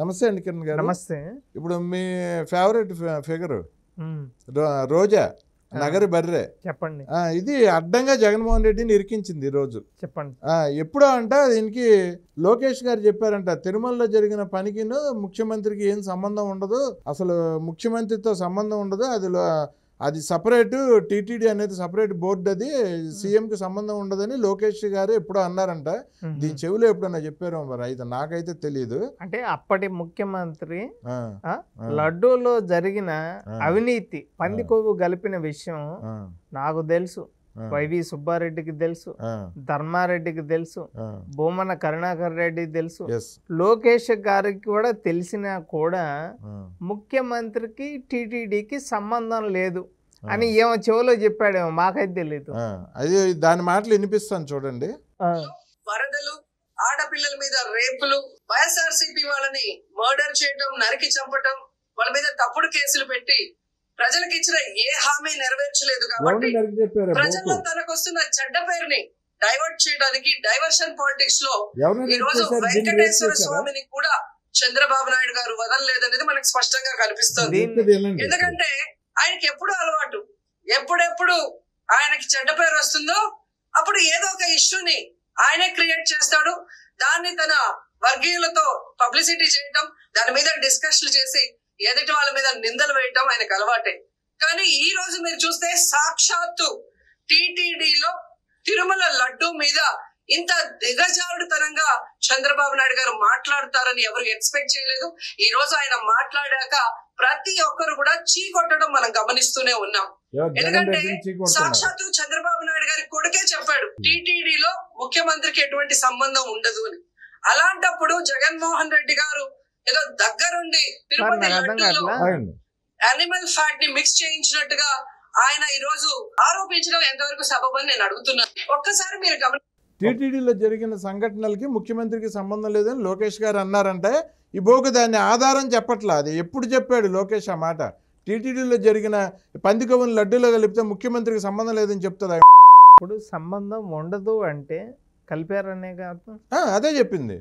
నమస్తే అండి కిరణ్ గారు నమస్తే ఇప్పుడు మీ ఫేవరెట్ ఫిగర్ రోజా నగరి బర్రె చెప్పండి ఇది అడ్డంగా జగన్మోహన్ రెడ్డిని ఇరికించింది రోజు చెప్పండి ఎప్పుడో అంట దీనికి లోకేష్ గారు చెప్పారంట తిరుమలలో జరిగిన పనికిను ముఖ్యమంత్రికి ఏం సంబంధం ఉండదు అసలు ముఖ్యమంత్రితో సంబంధం ఉండదు అది అది సపరేట్ టీటీడీ అనేది సపరేట్ బోర్డు అది సీఎంకి సంబంధం ఉండదని లోకేష్ గారు ఎప్పుడో అన్నారంట దీని చెవిలో ఎప్పుడన్నా చెప్పారు మరి అయితే నాకైతే తెలియదు అంటే అప్పటి ముఖ్యమంత్రి లడ్డూలో జరిగిన అవినీతి కొవ్వు గలిపిన విషయం నాకు తెలుసు వైవి సుబ్బారెడ్డికి తెలుసు ధర్మారెడ్డికి తెలుసు భూమన కరుణాకర్ రెడ్డికి తెలుసు లోకేష్ గారికి కూడా తెలిసినా కూడా ముఖ్యమంత్రికి టీటీడీకి సంబంధం లేదు అని ఏమో చెవులో చెప్పాడేమో మాకైతే తెలియదు అదే దాని మాటలు వినిపిస్తాను చూడండి వరదలు ఆడపిల్లల మీద రేపులు వైఎస్ఆర్ సిపి వాళ్ళని మర్డర్ చేయడం నరికి చంపడం వాళ్ళ మీద తప్పుడు కేసులు పెట్టి ప్రజలకు ఇచ్చిన ఏ హామీ నెరవేర్చలేదు కాబట్టి ప్రజల్లో తనకు వస్తున్న చెడ్డ పేరుని డైవర్ట్ చేయడానికి డైవర్షన్ పాలిటిక్స్ లో ఈ రోజు వెంకటేశ్వర స్వామిని కూడా చంద్రబాబు నాయుడు గారు వదలలేదనేది మనకు స్పష్టంగా కనిపిస్తుంది ఎందుకంటే ఆయనకి ఎప్పుడు అలవాటు ఎప్పుడెప్పుడు ఆయనకి చెడ్డ పేరు వస్తుందో అప్పుడు ఏదో ఒక ఇష్యూని ఆయనే క్రియేట్ చేస్తాడు దాన్ని తన వర్గీయులతో పబ్లిసిటీ చేయటం దాని మీద డిస్కషన్ చేసి ఎదుటి వాళ్ళ మీద నిందలు వేయటం ఆయనకు అలవాటే కానీ ఈ రోజు మీరు చూస్తే సాక్షాత్తు టీటీడీలో తిరుమల లడ్డు మీద ఇంత దిగజారుడుతనంగా చంద్రబాబు నాయుడు గారు మాట్లాడతారని ఎవరు ఎక్స్పెక్ట్ చేయలేదు ఈ రోజు ఆయన మాట్లాడాక ప్రతి ఒక్కరు కూడా చీ కొట్టడం మనం గమనిస్తూనే ఉన్నాం ఎందుకంటే సాక్షాత్తు చంద్రబాబు నాయుడు గారి కొడుకే చెప్పాడు టీటీడీలో ముఖ్యమంత్రికి ఎటువంటి సంబంధం ఉండదు అని అలాంటప్పుడు జగన్మోహన్ రెడ్డి గారు ఏదో దగ్గరుండి తిరుపతి అనిమల్ ఫ్యాట్ ని మిక్స్ చేయించినట్టుగా ఆయన ఈ రోజు ఆరోపించడం ఎంతవరకు సబబని నేను అడుగుతున్నాను ఒక్కసారి మీరు గమని టీటీడీలో జరిగిన సంఘటనలకి ముఖ్యమంత్రికి సంబంధం లేదని లోకేష్ గారు అన్నారంటే ఇబోకు దాన్ని ఆధారం చెప్పట్లా అది ఎప్పుడు చెప్పాడు లోకేష్ ఆ మాట టీటీడీలో జరిగిన పందికవుని లడ్డూలో కలిపితే ముఖ్యమంత్రికి సంబంధం లేదని చెప్తుంది ఇప్పుడు సంబంధం ఉండదు అంటే కలిపారనే కాదు అదే చెప్పింది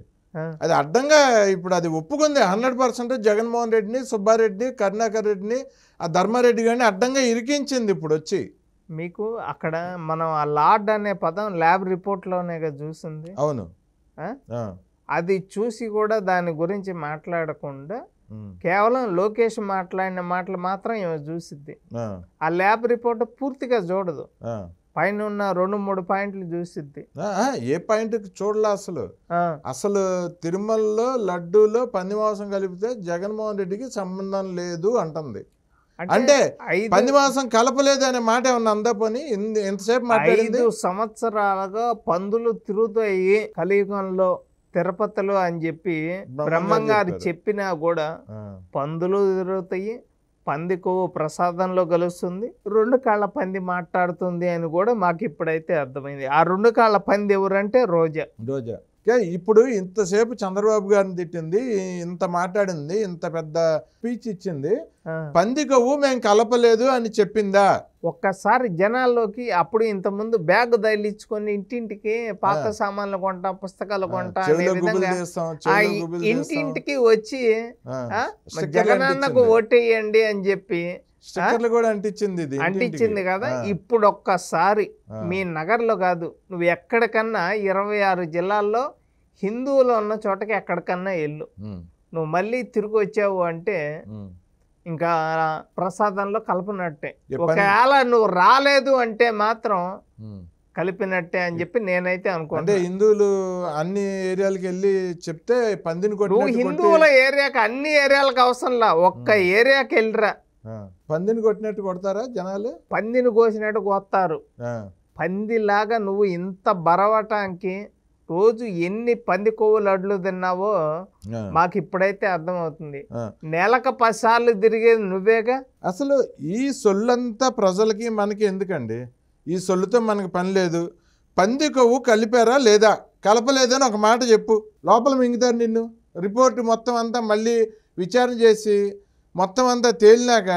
అది అడ్డంగా ఇప్పుడు అది ఒప్పుకుంది హండ్రెడ్ పర్సెంట్ జగన్మోహన్ రెడ్డిని సుబ్బారెడ్డిని కరుణాకర్ రెడ్డిని ఆ ధర్మారెడ్డి గారిని అడ్డంగా ఇరికించింది ఇప్పుడు వచ్చి మీకు అక్కడ మనం ఆ లార్డ్ అనే పదం ల్యాబ్ రిపోర్ట్లోనే కదా చూసింది అవును అది చూసి కూడా దాని గురించి మాట్లాడకుండా కేవలం లోకేష్ మాట్లాడిన మాటలు మాత్రం చూసిద్ది ఆ ల్యాబ్ రిపోర్ట్ పూర్తిగా చూడదు పైన ఉన్న రెండు మూడు పాయింట్లు చూసిద్ది ఏ పాయింట్ చూడలే అసలు అసలు తిరుమలలో లడ్డూలో పంది మాంసం కలిపితే జగన్మోహన్ రెడ్డికి సంబంధం లేదు అంటుంది అంటే పంది మాంసం కలపలేదు అనే మాట ఏమన్నా అందా పని ఎంతసేపు మాట్లాడింది సంవత్సరాలుగా పందులు తిరుగుతాయి కలియుగంలో తిరుపతిలో అని చెప్పి బ్రహ్మంగారు చెప్పినా కూడా పందులు తిరుగుతాయి పంది కొవ్వు ప్రసాదంలో కలుస్తుంది రెండు కాళ్ళ పంది మాట్లాడుతుంది అని కూడా మాకు ఇప్పుడైతే అర్థమైంది ఆ రెండు కాళ్ళ పంది ఎవరంటే రోజా రోజా ఇప్పుడు ఇంతసేపు చంద్రబాబు గారిని తిట్టింది ఇంత మాట్లాడింది ఇంత పెద్ద స్పీచ్ ఇచ్చింది పంది కొవ్వు మేము కలపలేదు అని చెప్పిందా ఒక్కసారి జనాల్లోకి అప్పుడు ఇంత ముందు బ్యాగ్ తగిలించుకొని ఇంటింటికి పాత సామాన్లు కొంటా పుస్తకాలు కొంటా ఇంటింటికి వచ్చి జగనన్నకు ఓటేయండి అని చెప్పి కూడా అంటించింది ఇది అంటించింది కదా ఇప్పుడు ఒక్కసారి మీ నగర్లో కాదు నువ్వు ఎక్కడికన్నా ఇరవై ఆరు జిల్లాల్లో హిందువులు ఉన్న చోటకి ఎక్కడికన్నా వెళ్ళు నువ్వు మళ్ళీ తిరిగి వచ్చావు అంటే ఇంకా ప్రసాదంలో కలిపినట్టే ఒకవేళ నువ్వు రాలేదు అంటే మాత్రం కలిపినట్టే అని చెప్పి నేనైతే అనుకో అంటే హిందువులు అన్ని ఏరియాలకు వెళ్ళి చెప్తే పందిని కొట్టి నువ్వు హిందువుల ఏరియాకి అన్ని ఏరియాలకు అవసరంలా ఒక్క ఏరియాకి వెళ్ళిరా పందిని కొట్టినట్టు కొడతారా జనాలు పందిని కోసినట్టు కొత్తారు పందిలాగా నువ్వు ఇంత బరవటానికి రోజు ఎన్ని పంది కొవ్వులు అడ్లు తిన్నావో మాకు ఇప్పుడైతే అర్థమవుతుంది నెలక పసాలు తిరిగేది నువ్వేగా అసలు ఈ సొల్లంతా ప్రజలకి మనకి ఎందుకండి ఈ సొల్లుతో మనకి పని లేదు పంది కొవ్వు కలిపారా లేదా కలపలేదని ఒక మాట చెప్పు లోపల మింగుతారు నిన్ను రిపోర్ట్ మొత్తం అంతా మళ్ళీ విచారణ చేసి మొత్తం అంతా తేలినాక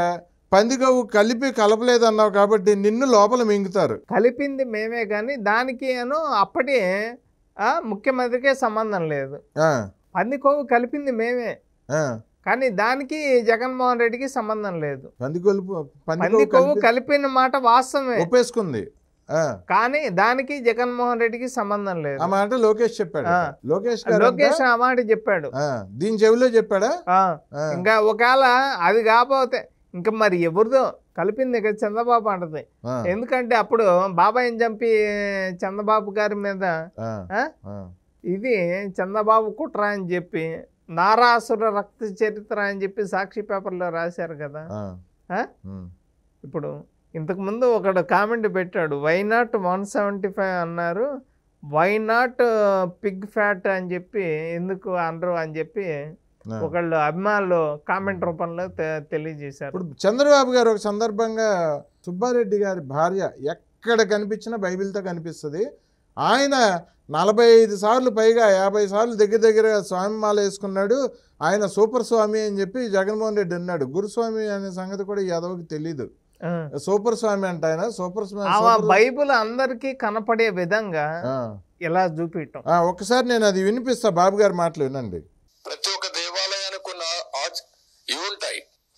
పంది కొవ్వు కలిపి కలపలేదు అన్నావు కాబట్టి నిన్ను లోపల మింగుతారు కలిపింది మేమే కానీ దానికి అప్పటి ముఖ్యమంత్రికే సంబంధం లేదు పందికొవ్వు కలిపింది మేమే కానీ దానికి జగన్మోహన్ రెడ్డికి సంబంధం లేదు పందికొవ్వు కలిపిన మాట వాస్తవమే ఒప్పేసుకుంది కానీ దానికి జగన్మోహన్ రెడ్డికి సంబంధం లేదు లోకేష్ చెప్పాడు లోకేష్ లోకేష్ ఆ మాట చెప్పాడు దీని చెవిలో చెప్పాడా ఇంకా ఒకవేళ అది కాకపోతే ఇంకా మరి ఎవరిదో కలిపింది ఇక్కడ చంద్రబాబు అంటది ఎందుకంటే అప్పుడు బాబాయ్ని చంపి చంద్రబాబు గారి మీద ఇది చంద్రబాబు కుట్ర అని చెప్పి నారాసుర రక్త చరిత్ర అని చెప్పి సాక్షి పేపర్లో రాశారు కదా ఇప్పుడు ఇంతకుముందు ఒకడు కామెంట్ పెట్టాడు why not one seventy five అన్నారు వై నాట్ పిగ్ ఫ్యాట్ అని చెప్పి ఎందుకు అనరు అని చెప్పి ఒకళ్ళు అభిమానులు కామెంట్ రూపంలో తెలియజేశారు ఇప్పుడు చంద్రబాబు గారు ఒక సందర్భంగా సుబ్బారెడ్డి గారి భార్య ఎక్కడ కనిపించినా బైబిల్తో కనిపిస్తుంది ఆయన నలభై ఐదు సార్లు పైగా యాభై సార్లు దగ్గర దగ్గర స్వామి మాల వేసుకున్నాడు ఆయన సూపర్ స్వామి అని చెప్పి జగన్మోహన్ రెడ్డి అన్నాడు గురుస్వామి అనే సంగతి కూడా యాదవ్కి తెలీదు సూపర్ స్వామి అంట ఆయన సూపర్ స్వామి బైబుల్ అందరికీ కనపడే విధంగా ఎలా చూపించటం ఒకసారి నేను అది వినిపిస్తా బాబు గారి మాటలు వినండి ప్రతి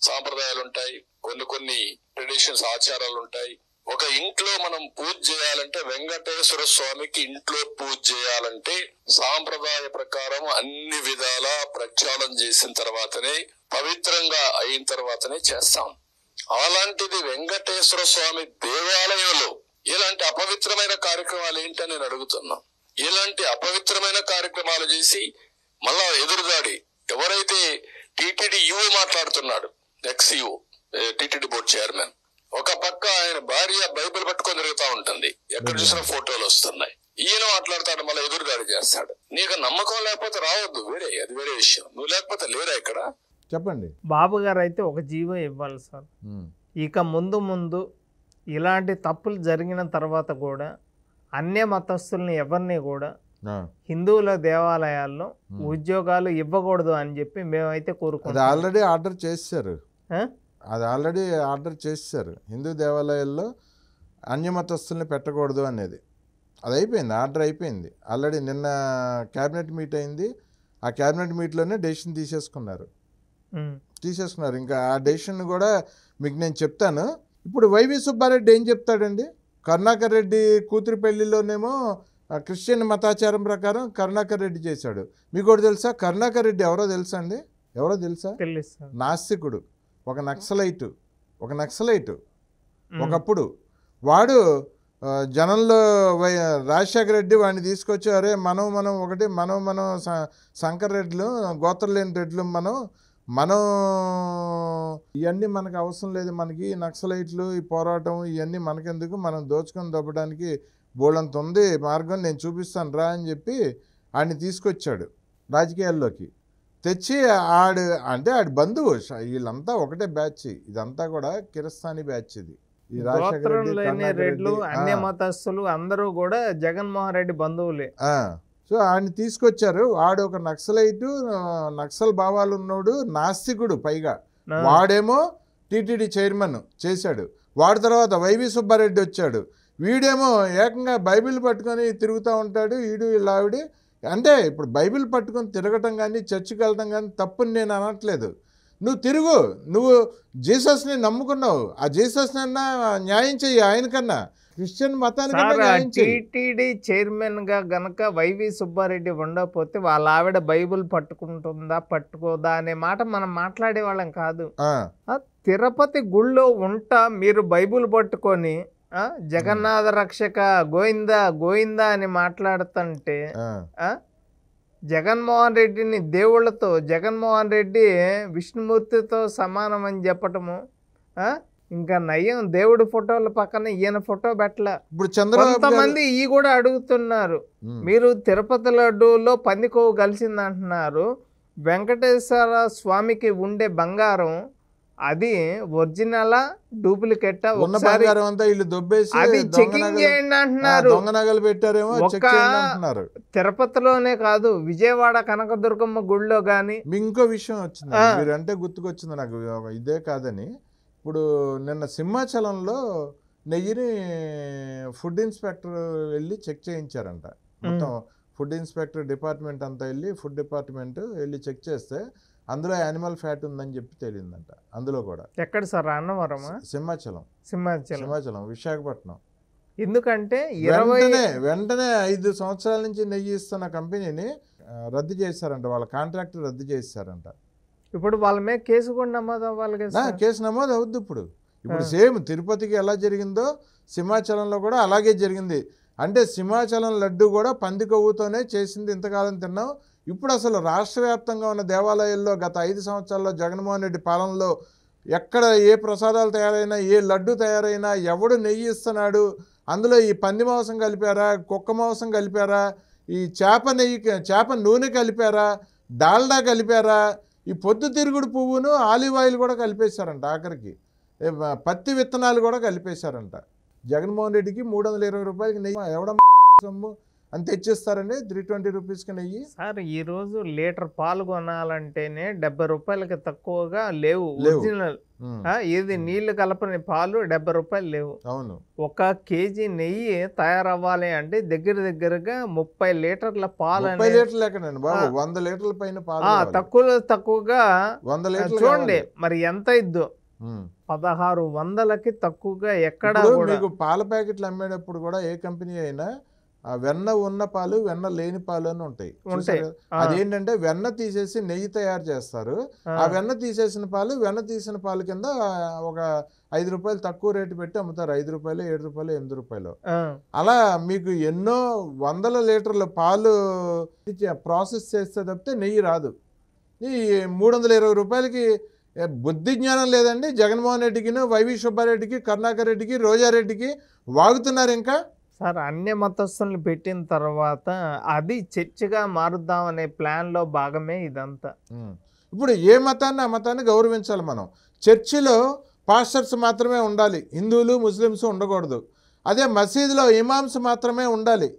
సాంప్రదాయాలు ఉంటాయి కొన్ని కొన్ని ట్రెడిషన్స్ ఆచారాలు ఉంటాయి ఒక ఇంట్లో మనం పూజ చేయాలంటే వెంకటేశ్వర స్వామికి ఇంట్లో పూజ చేయాలంటే సాంప్రదాయ ప్రకారం అన్ని విధాల ప్రక్షాళన చేసిన తర్వాతనే పవిత్రంగా అయిన తర్వాతనే చేస్తాం అలాంటిది వెంకటేశ్వర స్వామి దేవాలయంలో ఇలాంటి అపవిత్రమైన కార్యక్రమాలు ఏంటని నేను అడుగుతున్నా ఇలాంటి అపవిత్రమైన కార్యక్రమాలు చేసి మళ్ళా ఎదురుదాడి ఎవరైతే టిటిడి యువ మాట్లాడుతున్నాడు ఎక్స్యూ టిటిడి బోర్డు చైర్మన్ ఒక పక్క ఆయన భార్య బైబిల్ పట్టుకొని తిరుగుతా ఉంటుంది ఎక్కడ చూసినా hmm. ఫోటోలు వస్తున్నాయి ఈయన మాట్లాడతాడు మళ్ళీ ఎదురుదాడి చేస్తాడు నీకు నమ్మకం లేకపోతే రావద్దు వేరే అది వేరే విషయం నువ్వు లేకపోతే లేరా ఇక్కడ చెప్పండి బాబు గారు అయితే ఒక జీవో ఇవ్వాలి సార్ hmm. ఇక ముందు ముందు ఇలాంటి తప్పులు జరిగిన తర్వాత కూడా అన్య మతస్థుల్ని ఎవరిని కూడా హిందువుల దేవాలయాల్లో hmm. ఉద్యోగాలు ఇవ్వకూడదు అని చెప్పి మేమైతే కోరుకుంటాం ఆల్రెడీ ఆర్డర్ చేశారు అది ఆల్రెడీ ఆర్డర్ చేశారు హిందూ దేవాలయాల్లో అన్యమతస్తుల్ని పెట్టకూడదు అనేది అది అయిపోయింది ఆర్డర్ అయిపోయింది ఆల్రెడీ నిన్న క్యాబినెట్ మీట్ అయింది ఆ క్యాబినెట్ మీట్లోనే డెసిషన్ తీసేసుకున్నారు తీసేసుకున్నారు ఇంకా ఆ డెసిషన్ కూడా మీకు నేను చెప్తాను ఇప్పుడు వైవి సుబ్బారెడ్డి ఏం చెప్తాడండి కరుణాకర్ రెడ్డి కూతురు పెళ్లిలోనేమో క్రిస్టియన్ మతాచారం ప్రకారం కరుణాకర్ రెడ్డి చేశాడు మీకు కూడా తెలుసా కరుణాకర్ రెడ్డి ఎవరో తెలుసా అండి ఎవరో తెలుసా నాస్తికుడు ఒక నక్సలైట్ ఒక నక్సలైట్ ఒకప్పుడు వాడు జనంలో రాజశేఖర రెడ్డి వాడిని తీసుకొచ్చి అరే మనం మనం ఒకటి మనం మనం శంకర్ రెడ్లు గోత్రలేని రెడ్లు మనం మనం ఇవన్నీ మనకు అవసరం లేదు మనకి నక్సలైట్లు ఈ పోరాటం ఇవన్నీ మనకెందుకు మనం దోచుకొని దొబ్బడానికి బోళంత ఉంది మార్గం నేను చూపిస్తాను రా అని చెప్పి ఆయన్ని తీసుకొచ్చాడు రాజకీయాల్లోకి తెచ్చి ఆడు అంటే ఆడి బంధువు వీళ్ళంతా ఒకటే బ్యాచ్ ఇదంతా కూడా కిరస్థాని బ్యాచ్ ఇది ఈ రెడ్లు అందరూ కూడా జగన్మోహన్ రెడ్డి బంధువులే సో ఆయన తీసుకొచ్చారు వాడు ఒక నక్సలైట్ నక్సల్ భావాలు ఉన్నాడు నాస్తికుడు పైగా వాడేమో టిటిడి చైర్మన్ చేశాడు వాడి తర్వాత వైవి సుబ్బారెడ్డి వచ్చాడు వీడేమో ఏకంగా బైబిల్ పట్టుకొని తిరుగుతూ ఉంటాడు వీడు వీళ్ళ ఆవిడ అంటే ఇప్పుడు బైబిల్ పట్టుకొని తిరగటం కానీ చర్చికి వెళ్ళటం కానీ తప్పుని నేను అనట్లేదు నువ్వు తిరుగు నువ్వు జీసస్ని నమ్ముకున్నావు ఆ జీసస్ అన్నా న్యాయం చెయ్యి ఆయనకన్నా క్రిస్టియన్ మతానికి టీటీడీ చైర్మన్ గా గనక వైవి సుబ్బారెడ్డి ఉండకపోతే వాళ్ళ ఆవిడ బైబుల్ పట్టుకుంటుందా పట్టుకోదా అనే మాట మనం మాట్లాడే వాళ్ళం కాదు తిరుపతి గుళ్ళో ఉంటా మీరు బైబుల్ పట్టుకొని జగన్నాథ రక్షక గోవింద గోవింద అని మాట్లాడుతుంటే జగన్మోహన్ రెడ్డిని దేవుళ్ళతో జగన్మోహన్ రెడ్డి విష్ణుమూర్తితో సమానం అని చెప్పటము ఇంకా నయం దేవుడి ఫోటోల పక్కన ఈయన ఫోటో పెట్టలే ఇప్పుడు చంద్ర కొంతమంది ఈ కూడా అడుగుతున్నారు మీరు తిరుపతి లడ్డూలో పందికోవు కలిసిందంటున్నారు వెంకటేశ్వర స్వామికి ఉండే బంగారం అది ఒరిజినల్ డూప్లికేట్ ఉన్న బంగారం అంతా వీళ్ళు దొబ్బేసి అది చెకింగ్ చేయండి అంటున్నారు దొంగ నగలు పెట్టారేమో చెక్ అంటున్నారు తిరుపతిలోనే కాదు విజయవాడ కనకదుర్గమ్మ గుడిలో కానీ ఇంకో విషయం వచ్చింది మీరు అంటే గుర్తుకొచ్చింది నాకు ఇదే కాదని ఇప్పుడు నిన్న సింహాచలంలో నెయ్యిని ఫుడ్ ఇన్స్పెక్టర్ వెళ్ళి చెక్ చేయించారంట మొత్తం ఫుడ్ ఇన్స్పెక్టర్ డిపార్ట్మెంట్ అంతా వెళ్ళి ఫుడ్ డిపార్ట్మెంట్ వెళ్ళి చెక్ చేస్తే అందులో యానిమల్ ఫ్యాట్ ఉందని చెప్పి తేలిందంట అందులో కూడా ఎక్కడ సార్ అన్నవరం సింహాచలం సింహాచలం సింహాచలం విశాఖపట్నం ఎందుకంటే వెంటనే వెంటనే ఐదు సంవత్సరాల నుంచి నెయ్యి ఇస్తున్న కంపెనీని రద్దు చేశారంట వాళ్ళ కాంట్రాక్ట్ రద్దు చేశారంట ఇప్పుడు వాళ్ళ మీద కేసు కూడా నమోదు అవ్వాలి కేసు నమోదు అవుద్ది ఇప్పుడు ఇప్పుడు సేమ్ తిరుపతికి ఎలా జరిగిందో సింహాచలంలో కూడా అలాగే జరిగింది అంటే సింహాచలం లడ్డు కూడా పంది కొవ్వుతోనే చేసింది ఇంతకాలం తిన్నాం ఇప్పుడు అసలు రాష్ట్ర వ్యాప్తంగా ఉన్న దేవాలయాల్లో గత ఐదు సంవత్సరాల్లో జగన్మోహన్ రెడ్డి పాలనలో ఎక్కడ ఏ ప్రసాదాలు తయారైనా ఏ లడ్డు తయారైనా ఎవడు నెయ్యి ఇస్తున్నాడు అందులో ఈ పంది మాంసం కలిపారా కుక్క మాంసం కలిపారా ఈ చేప నెయ్యి చేప నూనె కలిపారా డాల్డా కలిపారా ఈ పొద్దు తిరుగుడు పువ్వును ఆలివ్ ఆయిల్ కూడా కలిపేశారంట ఆఖరికి పత్తి విత్తనాలు కూడా కలిపేశారంట జగన్మోహన్ రెడ్డికి మూడు వందల ఇరవై రూపాయలకి నెయ్యి ఎవడ సొమ్ము అని తెచ్చిస్తారండి త్రీ ట్వంటీ రూపీస్కి నెయ్యి సార్ ఈరోజు లీటర్ పాలు కొనాలంటేనే డెబ్బై రూపాయలకి తక్కువగా లేవు ఒరిజినల్ ఇది నీళ్లు కలపని పాలు డెబ్బై రూపాయలు లేవు అవును ఒక కేజీ నెయ్యి తయారవ్వాలి అంటే దగ్గర దగ్గరగా ముప్పై లీటర్ల పాలు వంద లీటర్ల పైన పాలు తక్కువగా వంద లీటర్లు చూడండి మరి ఎంత ఇద్దో పదహారు వందలకి తక్కువగా ఎక్కడ మీకు పాల ప్యాకెట్లు అమ్మేటప్పుడు కూడా ఏ కంపెనీ అయినా వెన్న ఉన్న పాలు వెన్న లేని పాలు అని ఉంటాయి ఉంటాయి అదేంటంటే వెన్న తీసేసి నెయ్యి తయారు చేస్తారు ఆ వెన్న తీసేసిన పాలు వెన్న తీసిన పాలు కింద ఒక ఐదు రూపాయలు తక్కువ రేటు పెట్టి అమ్ముతారు ఐదు రూపాయలు ఏడు రూపాయలు ఎనిమిది రూపాయలు అలా మీకు ఎన్నో వందల లీటర్ల పాలు ప్రాసెస్ చేస్తే తప్పితే నెయ్యి రాదు ఈ మూడు వందల ఇరవై రూపాయలకి బుద్ధి జ్ఞానం లేదండి జగన్మోహన్ రెడ్డికిను వైవి సుబ్బారెడ్డికి కరుణాకర్ రెడ్డికి రోజారెడ్డికి వాగుతున్నారు ఇంకా సార్ అన్య మతస్థులను పెట్టిన తర్వాత అది చర్చగా మారుద్దాం అనే ప్లాన్లో భాగమే ఇదంతా ఇప్పుడు ఏ మతాన్ని ఆ మతాన్ని గౌరవించాలి మనం చర్చిలో పాస్టర్స్ మాత్రమే ఉండాలి హిందువులు ముస్లిమ్స్ ఉండకూడదు అదే మసీదులో ఇమామ్స్ మాత్రమే ఉండాలి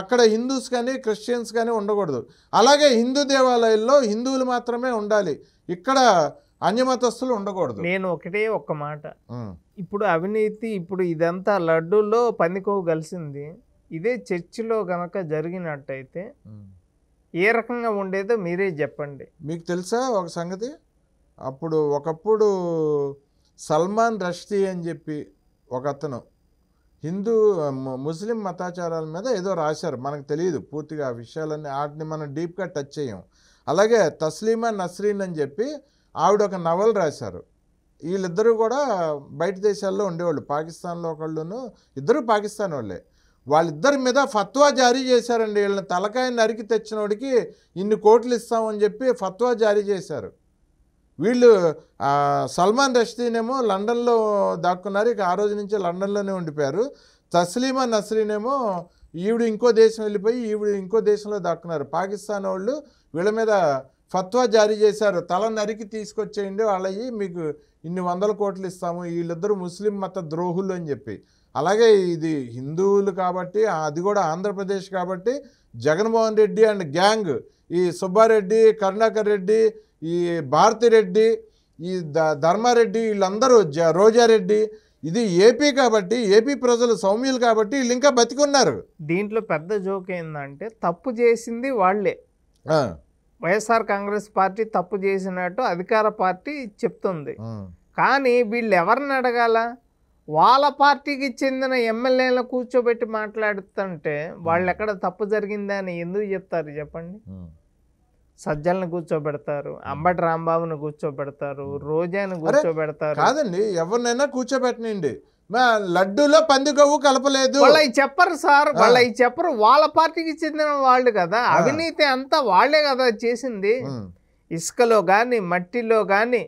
అక్కడ హిందూస్ కానీ క్రిస్టియన్స్ కానీ ఉండకూడదు అలాగే హిందూ దేవాలయాల్లో హిందువులు మాత్రమే ఉండాలి ఇక్కడ అన్యమతస్తులు ఉండకూడదు నేను ఒకటే ఒక్క మాట ఇప్పుడు అవినీతి ఇప్పుడు ఇదంతా లడ్డూలో పందికోగలిసింది కలిసింది ఇదే చర్చిలో గనక జరిగినట్టయితే ఏ రకంగా ఉండేదో మీరే చెప్పండి మీకు తెలుసా ఒక సంగతి అప్పుడు ఒకప్పుడు సల్మాన్ రష్దీ అని చెప్పి ఒక అతను హిందూ ముస్లిం మతాచారాల మీద ఏదో రాశారు మనకు తెలియదు పూర్తిగా ఆ విషయాలన్నీ వాటిని మనం డీప్గా టచ్ చేయం అలాగే తస్లీమా నస్రీన్ అని చెప్పి ఆవిడ ఒక నవల్ రాశారు వీళ్ళిద్దరూ కూడా బయట దేశాల్లో ఉండేవాళ్ళు పాకిస్తాన్లో ఒకళ్ళును ఇద్దరు పాకిస్తాన్ వాళ్ళే వాళ్ళిద్దరి మీద ఫత్వా జారీ చేశారండి వీళ్ళని తలకాయ నరికి తెచ్చినోడికి ఇన్ని కోట్లు ఇస్తామని చెప్పి ఫత్వా జారీ చేశారు వీళ్ళు సల్మాన్ రష్దీనేమో లండన్లో దాక్కున్నారు ఇక ఆ రోజు నుంచి లండన్లోనే ఉండిపోయారు తస్లీమా నస్రీనేమో ఈవిడు ఇంకో దేశం వెళ్ళిపోయి ఈవిడు ఇంకో దేశంలో దాక్కున్నారు పాకిస్తాన్ వాళ్ళు వీళ్ళ మీద ఫత్వా జారీ చేశారు తల నరికి తీసుకొచ్చేయండి వాళ్ళయ్యి మీకు ఇన్ని వందల కోట్లు ఇస్తాము వీళ్ళిద్దరూ ముస్లిం మత ద్రోహులు అని చెప్పి అలాగే ఇది హిందువులు కాబట్టి అది కూడా ఆంధ్రప్రదేశ్ కాబట్టి జగన్మోహన్ రెడ్డి అండ్ గ్యాంగ్ ఈ సుబ్బారెడ్డి కరుణాకర్ రెడ్డి ఈ భారతిరెడ్డి ఈ ద ధర్మారెడ్డి వీళ్ళందరూ జ రోజారెడ్డి ఇది ఏపీ కాబట్టి ఏపీ ప్రజలు సౌమ్యులు కాబట్టి వీళ్ళు ఇంకా బతికున్నారు దీంట్లో పెద్ద జోక్ ఏంటంటే తప్పు చేసింది వాళ్ళే వైఎస్ఆర్ కాంగ్రెస్ పార్టీ తప్పు చేసినట్టు అధికార పార్టీ చెప్తుంది కానీ వీళ్ళు ఎవరిని అడగాల వాళ్ళ పార్టీకి చెందిన ఎమ్మెల్యేలను కూర్చోబెట్టి మాట్లాడుతుంటే వాళ్ళు ఎక్కడ తప్పు జరిగిందా అని ఎందుకు చెప్తారు చెప్పండి సజ్జలను కూర్చోబెడతారు అంబటి రాంబాబును కూర్చోబెడతారు రోజాను కూర్చోబెడతారు కాదండి ఎవరినైనా కూర్చోబెట్టనండి లడ్డూలో పందిగవ్వు కలపలేదు వాళ్ళకి చెప్పరు సార్ వాళ్ళవి చెప్పరు వాళ్ళ పార్టీకి చెందిన వాళ్ళు కదా అవినీతి అంతా వాళ్లే కదా చేసింది ఇసుకలో కానీ మట్టిలో కానీ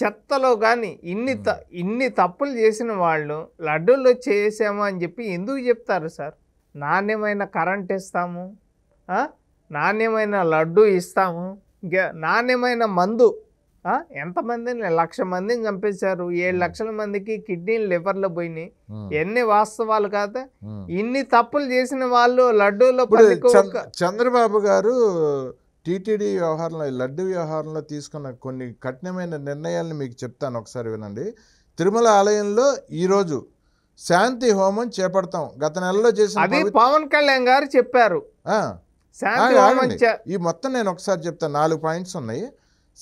చెత్తలో కానీ ఇన్ని త ఇన్ని తప్పులు చేసిన వాళ్ళు లడ్డూలో చేసాము అని చెప్పి ఎందుకు చెప్తారు సార్ నాణ్యమైన కరెంట్ ఇస్తాము నాణ్యమైన లడ్డు ఇస్తాము ఇంకా నాణ్యమైన మందు ఎంతమందిని లక్ష మందిని చంపేశారు ఏడు లక్షల మందికి కిడ్నీలు లివర్లు పోయినాయి ఎన్ని వాస్తవాలు కాదు ఇన్ని తప్పులు చేసిన వాళ్ళు లడ్డూలో చంద్రబాబు గారు టీటీడీ వ్యవహారంలో లడ్డు వ్యవహారంలో తీసుకున్న కొన్ని కఠినమైన నిర్ణయాలను మీకు చెప్తాను ఒకసారి వినండి తిరుమల ఆలయంలో ఈరోజు శాంతి హోమం చేపడతాం గత నెలలో చేసిన అది పవన్ కళ్యాణ్ గారు చెప్పారు ఈ మొత్తం నేను ఒకసారి చెప్తాను నాలుగు పాయింట్స్ ఉన్నాయి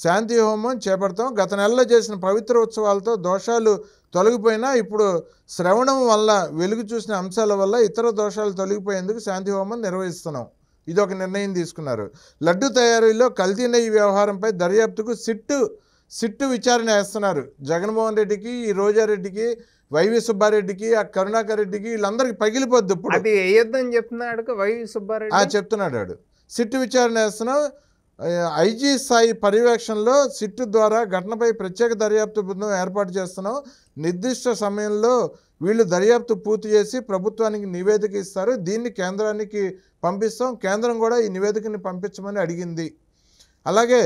శాంతి హోమం చేపడతాం గత నెలలో చేసిన పవిత్ర ఉత్సవాలతో దోషాలు తొలగిపోయినా ఇప్పుడు శ్రవణం వల్ల వెలుగు చూసిన అంశాల వల్ల ఇతర దోషాలు తొలగిపోయేందుకు శాంతి హోమం నిర్వహిస్తున్నాం ఇది ఒక నిర్ణయం తీసుకున్నారు లడ్డు తయారీలో కల్తీ నెయ్యి వ్యవహారంపై దర్యాప్తుకు సిట్టు సిట్టు విచారణ వేస్తున్నారు జగన్మోహన్ రెడ్డికి ఈ రోజారెడ్డికి వైవి సుబ్బారెడ్డికి ఆ కరుణాకర్ రెడ్డికి వీళ్ళందరికీ పగిలిపోద్ది ఇప్పుడు చెప్తున్నాడు వైవి సుబ్బారెడ్డి చెప్తున్నాడు సిట్టు విచారణ వేస్తున్నాం ఐజీ స్థాయి పర్యవేక్షణలో సిట్ ద్వారా ఘటనపై ప్రత్యేక దర్యాప్తు బృందం ఏర్పాటు చేస్తున్నాం నిర్దిష్ట సమయంలో వీళ్ళు దర్యాప్తు పూర్తి చేసి ప్రభుత్వానికి నివేదిక ఇస్తారు దీన్ని కేంద్రానికి పంపిస్తాం కేంద్రం కూడా ఈ నివేదికని పంపించమని అడిగింది అలాగే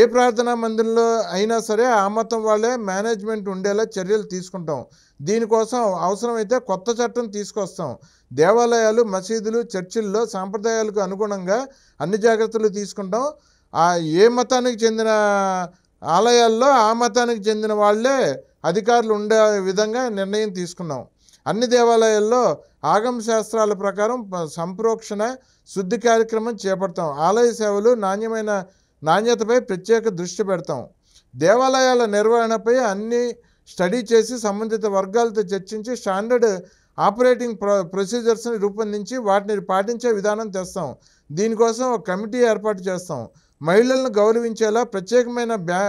ఏ ప్రార్థనా మందిరంలో అయినా సరే ఆ మతం వాళ్ళే మేనేజ్మెంట్ ఉండేలా చర్యలు తీసుకుంటాం దీనికోసం అవసరమైతే కొత్త చట్టం తీసుకొస్తాం దేవాలయాలు మసీదులు చర్చిల్లో సాంప్రదాయాలకు అనుగుణంగా అన్ని జాగ్రత్తలు తీసుకుంటాం ఆ ఏ మతానికి చెందిన ఆలయాల్లో ఆ మతానికి చెందిన వాళ్ళే అధికారులు ఉండే విధంగా నిర్ణయం తీసుకున్నాం అన్ని దేవాలయాల్లో ఆగమ శాస్త్రాల ప్రకారం సంప్రోక్షణ శుద్ధి కార్యక్రమం చేపడతాం ఆలయ సేవలు నాణ్యమైన నాణ్యతపై ప్రత్యేక దృష్టి పెడతాం దేవాలయాల నిర్వహణపై అన్ని స్టడీ చేసి సంబంధిత వర్గాలతో చర్చించి స్టాండర్డ్ ఆపరేటింగ్ ప్రొ ప్రొసీజర్స్ని రూపొందించి వాటిని పాటించే విధానం తెస్తాం దీనికోసం ఒక కమిటీ ఏర్పాటు చేస్తాం మహిళలను గౌరవించేలా ప్రత్యేకమైన బ్యా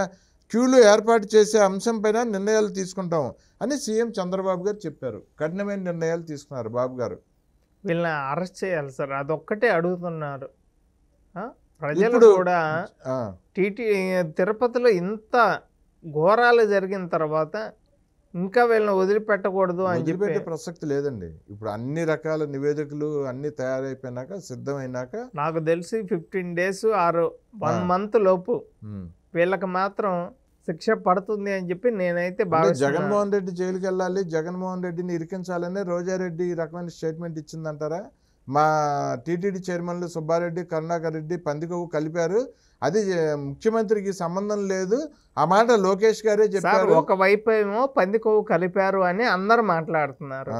క్యూలు ఏర్పాటు చేసే అంశంపైన నిర్ణయాలు తీసుకుంటాం అని సీఎం చంద్రబాబు గారు చెప్పారు కఠినమైన నిర్ణయాలు తీసుకున్నారు బాబు గారు వీళ్ళని అరెస్ట్ చేయాలి సార్ అదొక్కటే అడుగుతున్నారు ప్రజలు కూడా టీటీ తిరుపతిలో ఇంత ఘోరాలు జరిగిన తర్వాత ఇంకా వీళ్ళని వదిలిపెట్టకూడదు అని చెప్పి ప్రసక్తి లేదండి ఇప్పుడు అన్ని రకాల నివేదికలు అన్ని తయారైపోయినాక సిద్ధమైనాక నాకు తెలిసి ఫిఫ్టీన్ డేస్ ఆరు వన్ మంత్ లోపు వీళ్ళకి మాత్రం శిక్ష పడుతుంది అని చెప్పి నేనైతే బాగా జగన్మోహన్ రెడ్డి జైలుకి వెళ్ళాలి జగన్మోహన్ రెడ్డిని ఇరికించాలని రోజారెడ్డి ఈ రకమైన స్టేట్మెంట్ ఇచ్చిందంటారా మా టీటీడీ చైర్మన్లు సుబ్బారెడ్డి కరుణాకర్ రెడ్డి పందికొవ్వు కలిపారు అది ముఖ్యమంత్రికి సంబంధం లేదు ఆ మాట లోకేష్ గారే చెప్పారు ఒకవైపు ఏమో పందికొవ్వు కలిపారు అని అందరు మాట్లాడుతున్నారు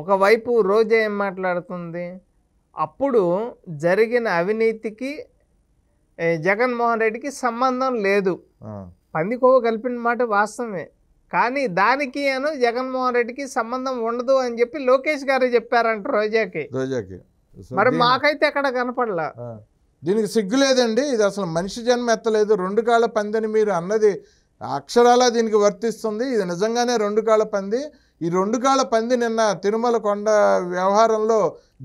ఒకవైపు రోజే ఏం మాట్లాడుతుంది అప్పుడు జరిగిన అవినీతికి జగన్మోహన్ రెడ్డికి సంబంధం లేదు పందికొవ్వు కలిపిన మాట వాస్తవమే కానీ దానికి అను జగన్మోహన్ రెడ్డికి సంబంధం ఉండదు అని చెప్పి లోకేష్ గారు చెప్పారంట రోజాకి రోజాకి మరి మాకైతే అక్కడ కనపడలా దీనికి సిగ్గు లేదండి ఇది అసలు మనిషి జన్మ ఎత్తలేదు రెండు కాళ్ళ పందిని మీరు అన్నది అక్షరాలా దీనికి వర్తిస్తుంది ఇది నిజంగానే రెండు కాళ్ళ పంది ఈ రెండు కాళ్ళ పంది నిన్న తిరుమల కొండ వ్యవహారంలో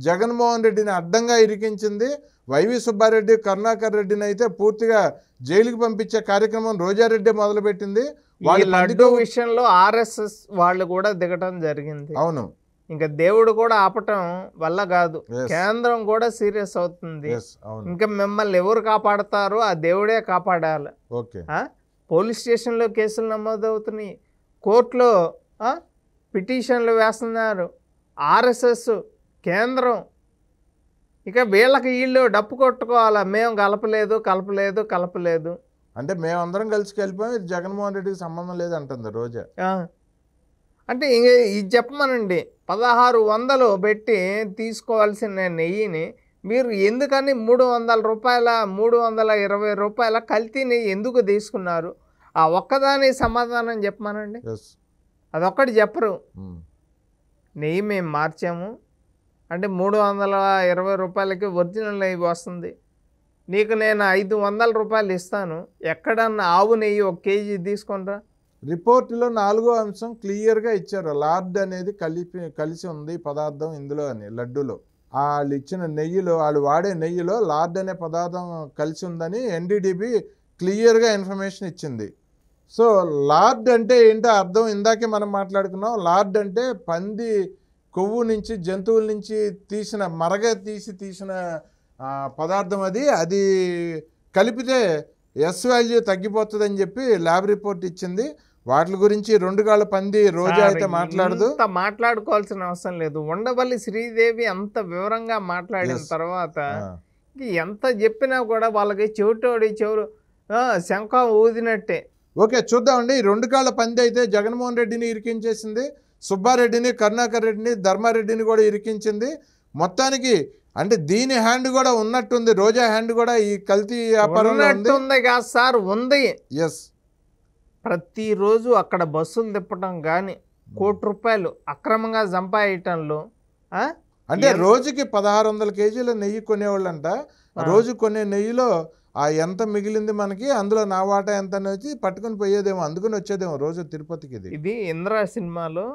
జగన్మోహన్ రెడ్డిని అడ్డంగా ఇరికించింది వైవి సుబ్బారెడ్డి కరుణాకర్ రెడ్డిని అయితే పూర్తిగా జైలుకి పంపించే కార్యక్రమం రోజారెడ్డి మొదలుపెట్టింది వాళ్ళ లడ్డు విషయంలో ఆర్ఎస్ఎస్ వాళ్ళు కూడా దిగటం జరిగింది అవును ఇంకా దేవుడు కూడా ఆపటం వల్ల కాదు కేంద్రం కూడా సీరియస్ అవుతుంది ఇంకా మిమ్మల్ని ఎవరు కాపాడతారో ఆ దేవుడే కాపాడాలి పోలీస్ స్టేషన్లో కేసులు నమోదవుతున్నాయి కోర్టులో పిటిషన్లు వేస్తున్నారు ఆర్ఎస్ఎస్ కేంద్రం ఇక వీళ్ళకి వీళ్ళు డప్పు కొట్టుకోవాలా మేము కలపలేదు కలపలేదు కలపలేదు అంటే మేమందరం కలిసి వెళ్ళిపోయాం ఇది జగన్మోహన్ రెడ్డికి సంబంధం లేదంటుంది రోజా అంటే ఇంక ఇది చెప్పమనండి పదహారు వందలు పెట్టి తీసుకోవాల్సిన నెయ్యిని మీరు ఎందుకని మూడు వందల రూపాయల మూడు వందల ఇరవై రూపాయల కల్తీ నెయ్యి ఎందుకు తీసుకున్నారు ఆ ఒక్కదాని సమాధానం చెప్పమనండి అదొక్కటి చెప్పరు hmm. నెయ్యి మేము మార్చాము అంటే మూడు వందల ఇరవై రూపాయలకి ఒరిజినల్ నెయ్యి వస్తుంది నీకు నేను ఐదు వందల రూపాయలు ఇస్తాను ఎక్కడన్నా ఆవు నెయ్యి ఒక కేజీ తీసుకుంటా రిపోర్ట్లో నాలుగో అంశం క్లియర్గా ఇచ్చారు లార్డ్ అనేది కలిపి కలిసి ఉంది పదార్థం ఇందులో అని లడ్డులో వాళ్ళు ఇచ్చిన నెయ్యిలో వాళ్ళు వాడే నెయ్యిలో లార్డ్ అనే పదార్థం కలిసి ఉందని ఎన్డీడీబీ క్లియర్గా ఇన్ఫర్మేషన్ ఇచ్చింది సో లార్డ్ అంటే ఏంటో అర్థం ఇందాకే మనం మాట్లాడుకున్నాం లార్డ్ అంటే పంది కొవ్వు నుంచి జంతువుల నుంచి తీసిన మరగ తీసి తీసిన పదార్థం అది అది కలిపితే ఎస్ వాల్యూ తగ్గిపోతుందని చెప్పి ల్యాబ్ రిపోర్ట్ ఇచ్చింది వాటి గురించి రెండు కాళ్ళ పంది రోజా అయితే మాట్లాడదు మాట్లాడుకోవాల్సిన అవసరం లేదు ఉండవల్లి శ్రీదేవి అంత వివరంగా మాట్లాడిన తర్వాత ఎంత చెప్పినా కూడా వాళ్ళకి చెవిటోడి చెవురు శంఖ ఊదినట్టే ఓకే చూద్దామండి రెండు కాళ్ళ పంది అయితే జగన్మోహన్ రెడ్డిని ఇరికించేసింది సుబ్బారెడ్డిని కరుణాకర్ రెడ్డిని ధర్మారెడ్డిని కూడా ఇరికించింది మొత్తానికి అంటే దీని హ్యాండ్ కూడా ఉన్నట్టుంది రోజా హ్యాండ్ కూడా ఈ కల్తీ ఉంది కాదు సార్ ఉంది ఎస్ ప్రతిరోజు అక్కడ బస్సులు తిప్పటం కానీ కోటి రూపాయలు అక్రమంగా సంపాదించటంలో అంటే రోజుకి పదహారు వందల కేజీల నెయ్యి కొనేవాళ్ళంట రోజు కొనే నెయ్యిలో ఆ ఎంత మిగిలింది మనకి అందులో నా వాటా ఎంత అని వచ్చి పట్టుకుని పోయేదేమో అందుకుని వచ్చేదేమో రోజు తిరుపతికి ఇది ఇది ఇంద్ర సినిమాలో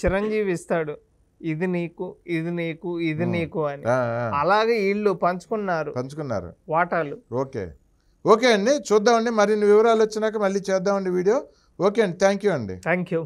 చిరంజీవి ఇస్తాడు ఇది నీకు ఇది నీకు ఇది నీకు అని అలాగే వీళ్ళు పంచుకున్నారు పంచుకున్నారు వాటాలు ఓకే ఓకే అండి చూద్దామండి మరిన్ని వివరాలు వచ్చినాక మళ్ళీ చేద్దామండి వీడియో ఓకే అండి థ్యాంక్ యూ అండి థ్యాంక్ యూ